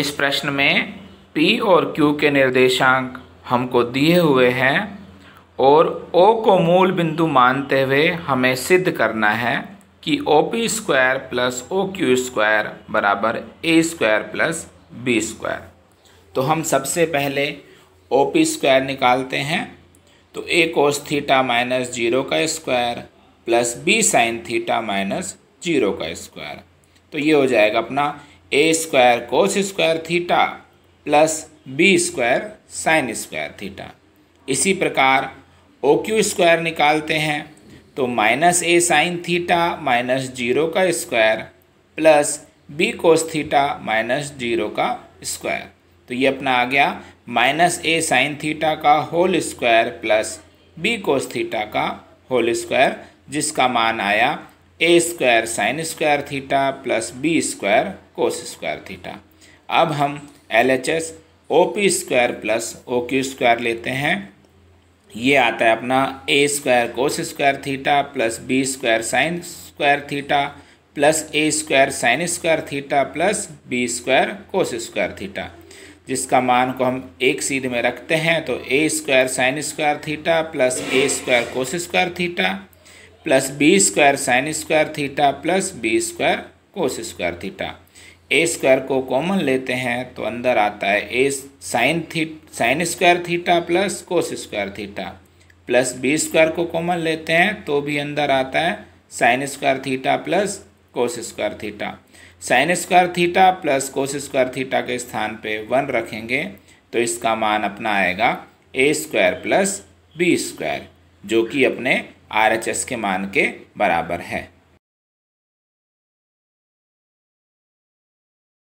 इस प्रश्न में P और Q के निर्देशांक हमको दिए हुए हैं और O को मूल बिंदु मानते हुए हमें सिद्ध करना है कि O P square plus O Q square बराबर A square plus B square तो हम सबसे पहले ओ पी स्क्वायर निकालते हैं तो A cos theta minus zero का square plus B sine theta minus zero का स्क्वायर तो ये हो जाएगा अपना A square cos square theta plus B square sine square theta इसी प्रकार ओ क्यू स्क्वायर निकालते हैं तो minus A sine theta minus zero का square plus B cos theta minus zero का स्क्वायर तो ये अपना आ गया माइनस ए साइन थीटा का whole square plus B cos theta का होल स्क्वायर जिसका मान आया A square sine square theta plus B square cos square theta अब हम L H S O P square plus O Q square लेते हैं ये आता है अपना A square cos square theta plus B square sine square theta plus A square sine square theta plus B square cos square theta जिसका मान को हम एक सीध में रखते हैं तो A square sine square theta plus A square cos square theta plus B square sine square theta plus B square cos square theta A square को कॉमन लेते हैं तो अंदर आता है ए साइन थी sine square theta plus cos square theta plus B square को common लेते हैं तो भी अंदर आता है sine square theta plus cos square theta sine square theta plus cos square theta के स्थान पे वन रखेंगे तो इसका मान अपना आएगा A square plus B square जो कि अपने आर के मान के बराबर है